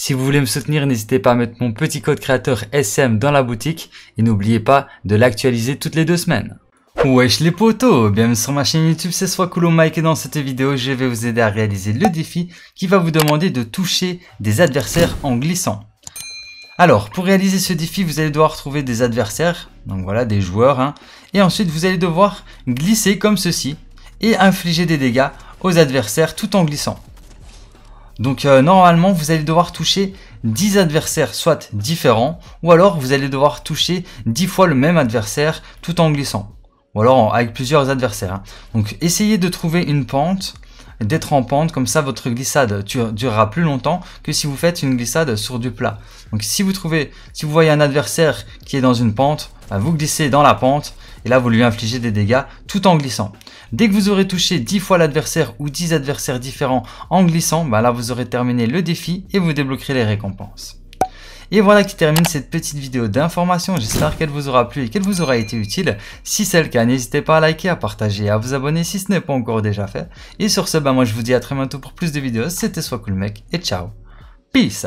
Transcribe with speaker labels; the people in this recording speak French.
Speaker 1: Si vous voulez me soutenir, n'hésitez pas à mettre mon petit code créateur SM dans la boutique et n'oubliez pas de l'actualiser toutes les deux semaines. Wesh les potos Bienvenue sur ma chaîne YouTube, c'est soit Mike et dans cette vidéo, je vais vous aider à réaliser le défi qui va vous demander de toucher des adversaires en glissant. Alors, pour réaliser ce défi, vous allez devoir trouver des adversaires, donc voilà, des joueurs, hein. et ensuite vous allez devoir glisser comme ceci et infliger des dégâts aux adversaires tout en glissant. Donc euh, normalement, vous allez devoir toucher 10 adversaires soit différents, ou alors vous allez devoir toucher 10 fois le même adversaire tout en glissant. Ou alors avec plusieurs adversaires. Hein. Donc essayez de trouver une pente d'être en pente, comme ça votre glissade durera plus longtemps que si vous faites une glissade sur du plat. Donc si vous trouvez, si vous voyez un adversaire qui est dans une pente, bah, vous glissez dans la pente et là vous lui infligez des dégâts tout en glissant. Dès que vous aurez touché 10 fois l'adversaire ou 10 adversaires différents en glissant, bah, là vous aurez terminé le défi et vous débloquerez les récompenses. Et voilà qui termine cette petite vidéo d'information. J'espère qu'elle vous aura plu et qu'elle vous aura été utile. Si c'est le cas, n'hésitez pas à liker, à partager et à vous abonner si ce n'est pas encore déjà fait. Et sur ce, ben moi je vous dis à très bientôt pour plus de vidéos. C'était Soit Cool Mec et ciao. Peace